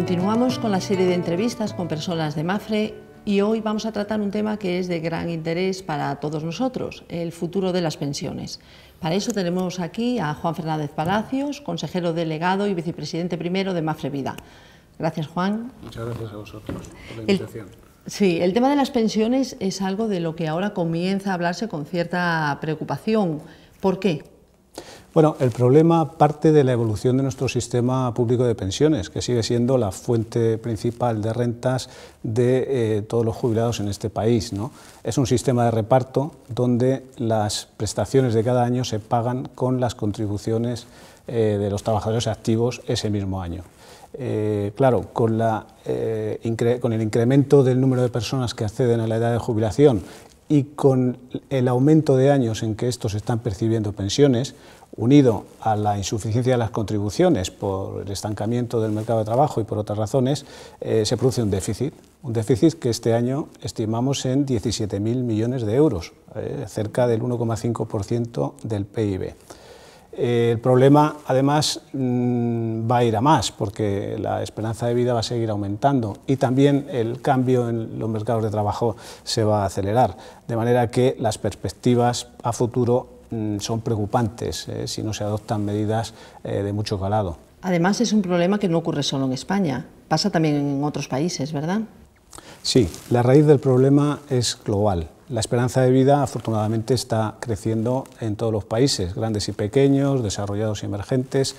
Continuamos con la serie de entrevistas con personas de MAFRE y hoy vamos a tratar un tema que es de gran interés para todos nosotros, el futuro de las pensiones. Para eso tenemos aquí a Juan Fernández Palacios, consejero delegado y vicepresidente primero de MAFRE Vida. Gracias, Juan. Muchas gracias a vosotros por la invitación. sí, el tema de las pensiones es algo de lo que ahora comienza a hablarse con cierta preocupación. ¿Por qué? Bueno, el problema parte de la evolución de nuestro sistema público de pensiones, que sigue siendo la fuente principal de rentas de eh, todos los jubilados en este país. Es un sistema de reparto donde las prestaciones de cada año se pagan con las contribuciones eh, de los trabajadores activos ese mismo año. Eh, claro, con, el incremento del número de personas que acceden a la edad de jubilación y con el aumento de años en que estos están percibiendo pensiones, unido a la insuficiencia de las contribuciones por el estancamiento del mercado de trabajo y por otras razones, eh, se produce un déficit, un déficit que este año estimamos en 17.000 millones de euros, eh, cerca del 1,5% del PIB el problema, además, mm, va a ir a más, porque la esperanza de vida va a seguir aumentando y también el cambio en los mercados de trabajo se va a acelerar. De manera que las perspectivas a futuro mm, son preocupantes ¿eh? si no se adoptan medidas eh, de mucho calado. Además, es un problema que no ocurre solo en España, pasa también en otros países, ¿verdad? Sí, la raíz del problema es global la esperanza de vida afortunadamente está creciendo en todos los países, grandes y pequeños, desarrollados y emergentes.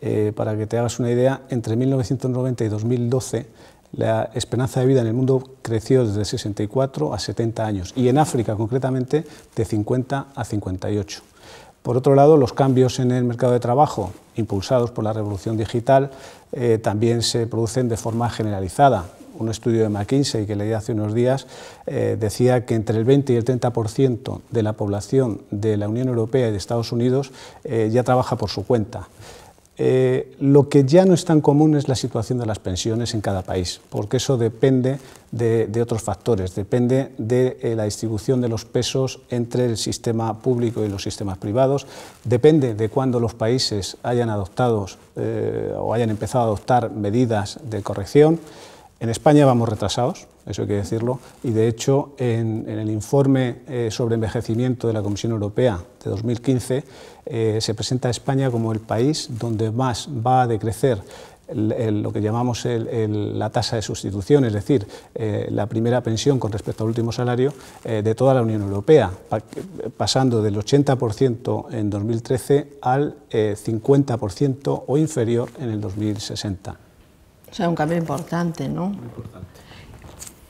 Eh, para que te hagas una idea, entre 1990 y 2012 la esperanza de vida en el mundo creció desde 64 a 70 años y en África concretamente de 50 a 58. Por otro lado, los cambios en el mercado de trabajo, impulsados por la revolución digital, eh, también se producen de forma generalizada un estudio de McKinsey que leí hace unos días eh, decía que entre el 20 y el 30% de la población de la Unión Europea y de Estados Unidos eh, ya trabaja por su cuenta. Eh, lo que ya no es tan común es la situación de las pensiones en cada país, porque eso depende de, otros factores, depende de la distribución de los pesos entre el sistema público y los sistemas privados, depende de cuándo los países hayan adoptado o hayan empezado a adoptar medidas de corrección. En España vamos retrasados, eso hay que decirlo, y de hecho en, el informe eh, sobre envejecimiento de la Comisión Europea de 2015 eh, se presenta a España como el país donde más va a decrecer lo que llamamos la tasa de sustitución, es decir, eh, la primera pensión con respecto al último salario de toda la Unión Europea, pasando del 80% en 2013 al 50% o inferior en el 2060. O sea, un cambio importante, ¿no? Muy importante.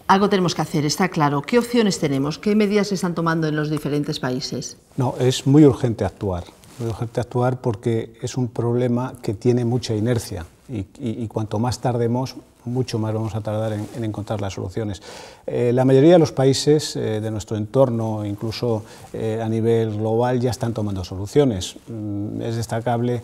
Algo tenemos que hacer, está claro. ¿Qué opciones tenemos? ¿Qué medidas se están tomando en los diferentes países? No, es muy urgente actuar. Muy urgente actuar porque es un problema que tiene mucha inercia y, y cuanto más tardemos, mucho más vamos a tardar en, encontrar las soluciones. Eh, la mayoría de los países eh, de nuestro entorno, incluso eh, a nivel global, ya están tomando soluciones. Mm, es destacable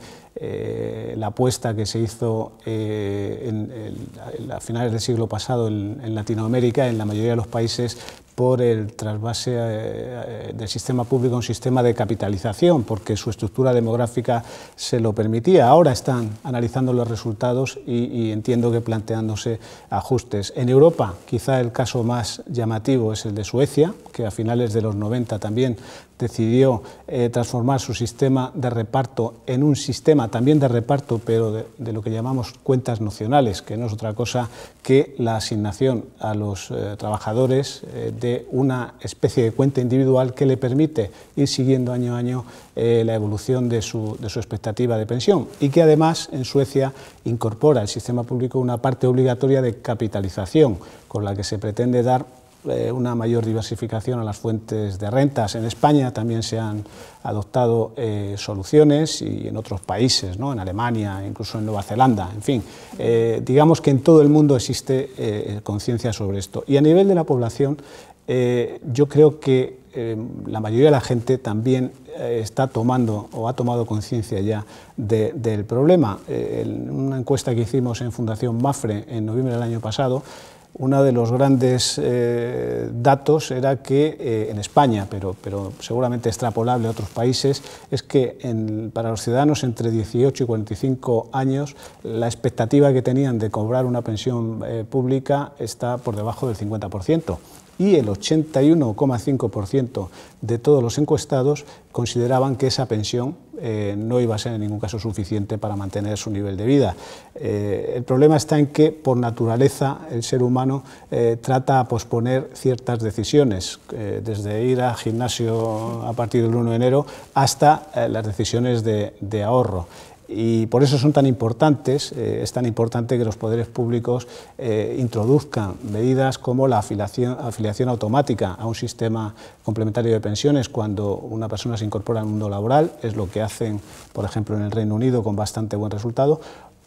la apuesta que se hizo a finales del siglo pasado en Latinoamérica, en la mayoría de los países, por el trasvase eh, eh, del sistema público a un sistema de capitalización, porque su estructura demográfica se lo permitía. Ahora están analizando los resultados y, entiendo que planteándose ajustes. En Europa, quizá el caso más llamativo es el de Suecia, que a finales de los 90 también decidió eh, transformar su sistema de reparto en un sistema también de reparto, pero de, lo que llamamos cuentas nocionales, que no es otra cosa que la asignación a los eh, trabajadores eh, de una especie de cuenta individual que le permite ir siguiendo año a año la evolución de su, de su expectativa de pensión y que además en Suecia incorpora al sistema público una parte obligatoria de capitalización con la que se pretende dar eh, una mayor diversificación a las fuentes de rentas. En España también se han adoptado eh, soluciones y en otros países, ¿no? en Alemania, incluso en Nueva Zelanda, en fin. Eh, digamos que en todo el mundo existe conciencia sobre esto. Y a nivel de la población, yo creo que la mayoría de la gente también está tomando o ha tomado conciencia ya del problema. en una encuesta que hicimos en Fundación Mafre en noviembre del año pasado, uno de los grandes eh, datos era que eh, en España, pero, seguramente extrapolable a otros países, es que para los ciudadanos entre 18 y 45 años la expectativa que tenían de cobrar una pensión eh, pública está por debajo del 50% y el 81,5% de todos los encuestados consideraban que esa pensión eh, no iba a ser en ningún caso suficiente para mantener su nivel de vida. Eh, el problema está en que, por naturaleza, el ser humano eh, trata a posponer ciertas decisiones, desde ir al gimnasio a partir del 1 de enero hasta las decisiones de ahorro y por eso son tan importantes, eh, es tan importante que los poderes públicos eh, introduzcan medidas como la afiliación, afiliación, automática a un sistema complementario de pensiones cuando una persona se incorpora al mundo laboral, es lo que hacen, por ejemplo, en el Reino Unido con bastante buen resultado,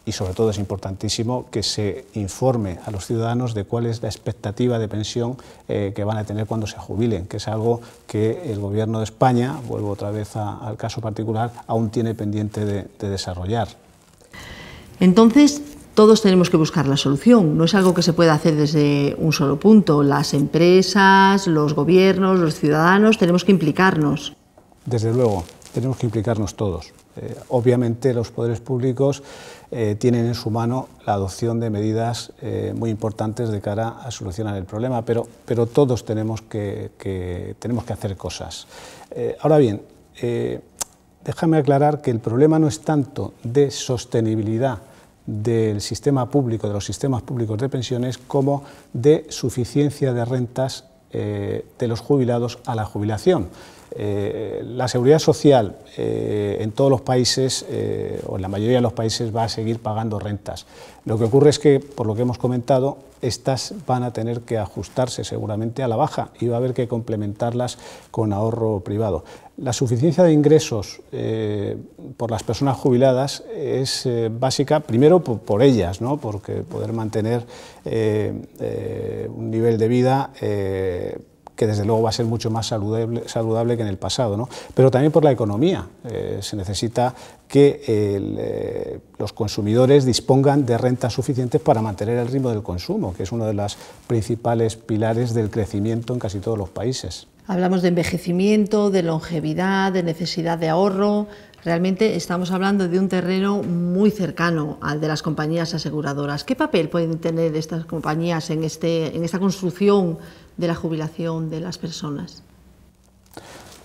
y sobre todo es importantísimo que se informe a los ciudadanos de cuál es la expectativa de pensión eh, que van a tener cuando se jubilen, que es algo que el Gobierno de España, vuelvo otra vez al caso particular, aún tiene pendiente de desarrollar. Entonces, todos tenemos que buscar la solución. No es algo que se pueda hacer desde un solo punto. Las empresas, los gobiernos, los ciudadanos, tenemos que implicarnos. Desde luego, tenemos que implicarnos todos. Eh, obviamente los poderes públicos eh, tienen en su mano la adopción de medidas eh, muy importantes de cara a solucionar el problema, pero, pero todos tenemos que tenemos que hacer cosas. ahora bien, déjame aclarar que el problema no es tanto de sostenibilidad del sistema público, de los sistemas públicos de pensiones, como de suficiencia de rentas de los jubilados a la jubilación. Eh, la seguridad social eh, en todos los países, eh, o en la mayoría de los países, va a seguir pagando rentas. Lo que ocurre es que, por lo que hemos comentado, estas van a tener que ajustarse seguramente a la baja y va a haber que complementarlas con ahorro privado. La suficiencia de ingresos por las personas jubiladas es básica, primero por, ellas, porque poder mantener un nivel de vida que desde luego va a ser mucho más saludable, saludable que en el pasado. Pero también por la economía. Eh, se necesita que eh, los consumidores dispongan de rentas suficientes para mantener el ritmo del consumo, que es uno de los principales pilares del crecimiento en casi todos los países. Hablamos de envejecimiento, de longevidad, de necesidad de ahorro, Realmente estamos hablando de un terreno muy cercano al de las compañías aseguradoras. ¿Qué papel pueden tener estas compañías en, este, en esta construcción de la jubilación de las personas?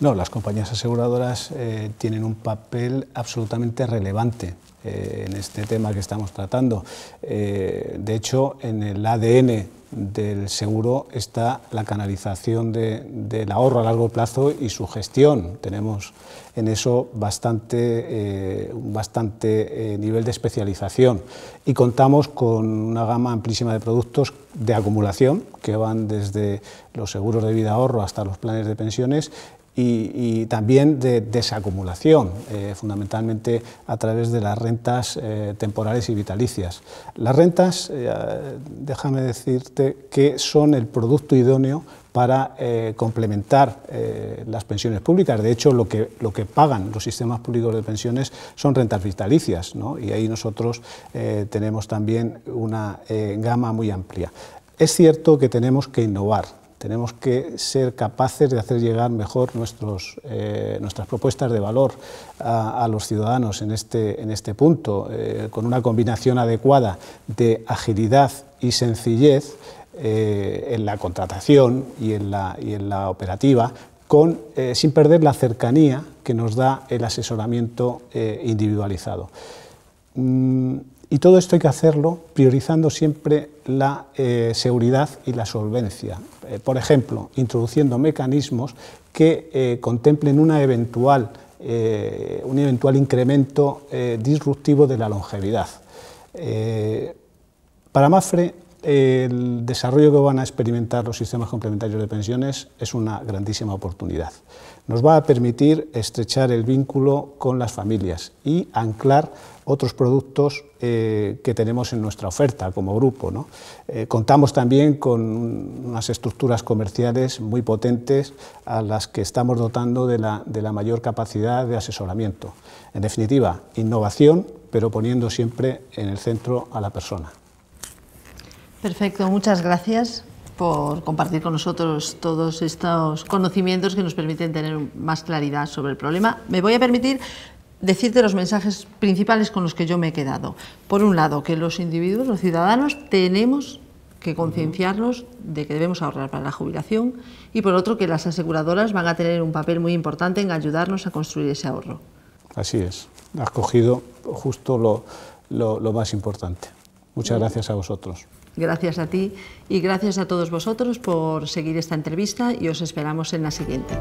No, las compañías aseguradoras eh, tienen un papel absolutamente relevante eh, en este tema que estamos tratando. Eh, de hecho, en el ADN del seguro está la canalización del ahorro a largo plazo y su gestión. Tenemos en eso bastante, eh, bastante eh, nivel de especialización y contamos con una gama amplísima de productos de acumulación que van desde los seguros de vida ahorro hasta los planes de pensiones y, también de desacumulación, eh, fundamentalmente a través de las rentas eh, temporales y vitalicias. Las rentas, eh, déjame decirte, que son el producto idóneo para complementar las pensiones públicas. De hecho, lo que, lo que pagan los sistemas públicos de pensiones son rentas vitalicias, y ahí nosotros tenemos también una gama muy amplia. Es cierto que tenemos que innovar, tenemos que ser capaces de hacer llegar mejor nuestros, eh, nuestras propuestas de valor a, los ciudadanos en este, en este punto, eh, con una combinación adecuada de agilidad y sencillez eh, en la contratación y en la, y en la operativa, con, sin perder la cercanía que nos da el asesoramiento individualizado. Mm, y todo esto hay que hacerlo priorizando siempre la eh, seguridad y la solvencia. Eh, por ejemplo, introduciendo mecanismos que eh, contemplen una eventual, un eventual incremento disruptivo de la longevidad. para Mafre, el desarrollo que van a experimentar los sistemas complementarios de pensiones es una grandísima oportunidad. Nos va a permitir estrechar el vínculo con las familias y anclar otros productos eh, que tenemos en nuestra oferta como grupo. Eh, contamos también con unas estructuras comerciales muy potentes a las que estamos dotando de la mayor capacidad de asesoramiento. En definitiva, innovación, pero poniendo siempre en el centro a la persona. Perfecto, muchas gracias por compartir con nosotros todos estos conocimientos que nos permiten tener más claridad sobre el problema. Me voy a permitir decirte los mensajes principales con los que yo me he quedado. Por un lado, que los individuos, los ciudadanos, tenemos que concienciarnos de que debemos ahorrar para la jubilación y por otro que las aseguradoras van a tener un papel muy importante en ayudarnos a construir ese ahorro. Así es, has cogido justo lo, lo más importante. Muchas gracias a vosotros. Gracias a ti y gracias a todos vosotros por seguir esta entrevista y os esperamos en la siguiente.